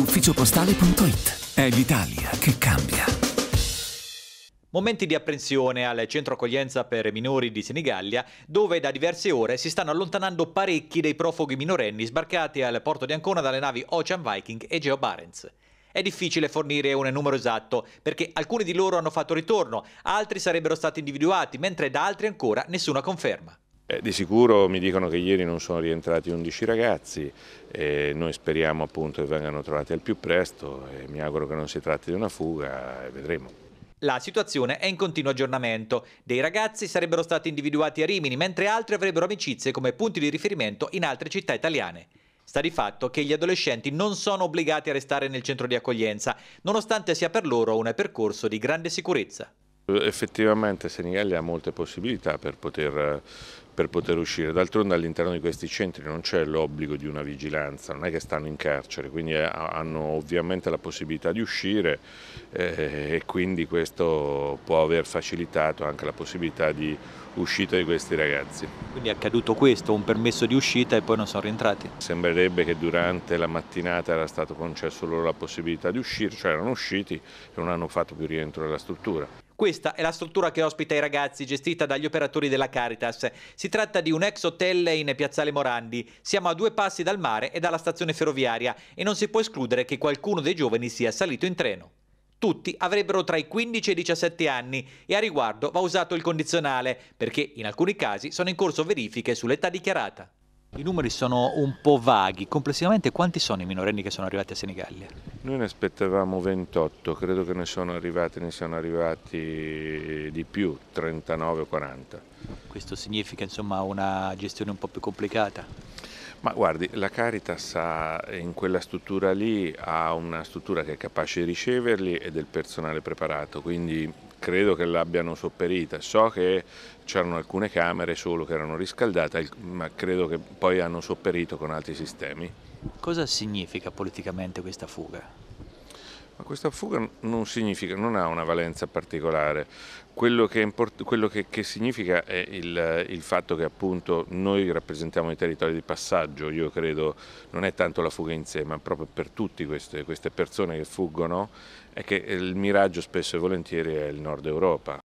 ufficiopostale.it. È l'Italia che cambia. Momenti di apprensione al centro accoglienza per minori di Senigallia, dove da diverse ore si stanno allontanando parecchi dei profughi minorenni sbarcati al porto di Ancona dalle navi Ocean Viking e Geo Barents. È difficile fornire un numero esatto, perché alcuni di loro hanno fatto ritorno, altri sarebbero stati individuati, mentre da altri ancora nessuna conferma. Eh, di sicuro mi dicono che ieri non sono rientrati 11 ragazzi, eh, noi speriamo appunto che vengano trovati al più presto e mi auguro che non si tratti di una fuga e vedremo. La situazione è in continuo aggiornamento. Dei ragazzi sarebbero stati individuati a Rimini, mentre altri avrebbero amicizie come punti di riferimento in altre città italiane. Sta di fatto che gli adolescenti non sono obbligati a restare nel centro di accoglienza, nonostante sia per loro un percorso di grande sicurezza. Effettivamente Senigallia ha molte possibilità per poter per poter uscire. D'altronde all'interno di questi centri non c'è l'obbligo di una vigilanza, non è che stanno in carcere, quindi eh, hanno ovviamente la possibilità di uscire eh, e quindi questo può aver facilitato anche la possibilità di uscita di questi ragazzi. Quindi è accaduto questo, un permesso di uscita e poi non sono rientrati? Sembrerebbe che durante la mattinata era stato concesso loro la possibilità di uscire, cioè erano usciti e non hanno fatto più rientro nella struttura. Questa è la struttura che ospita i ragazzi, gestita dagli operatori della Caritas. Si tratta di un ex hotel in Piazzale Morandi. Siamo a due passi dal mare e dalla stazione ferroviaria e non si può escludere che qualcuno dei giovani sia salito in treno. Tutti avrebbero tra i 15 e i 17 anni e a riguardo va usato il condizionale, perché in alcuni casi sono in corso verifiche sull'età dichiarata. I numeri sono un po' vaghi, complessivamente quanti sono i minorenni che sono arrivati a Senigallia? Noi ne aspettavamo 28, credo che ne sono arrivati, ne siano arrivati di più, 39-40. o Questo significa insomma una gestione un po' più complicata? Ma guardi, la Caritas ha, in quella struttura lì ha una struttura che è capace di riceverli e del personale preparato, quindi credo che l'abbiano sopperita, so che c'erano alcune camere solo che erano riscaldate, ma credo che poi hanno sopperito con altri sistemi. Cosa significa politicamente questa fuga? ma questa fuga non, significa, non ha una valenza particolare. Quello che, import- quello che, che significa è il, il, fatto che appunto noi rappresentiamo i territori di passaggio, io credo non è tanto la fuga in sé, ma proprio per tutte queste, queste persone che fuggono, è che il miraggio spesso e volentieri è il nord Europa.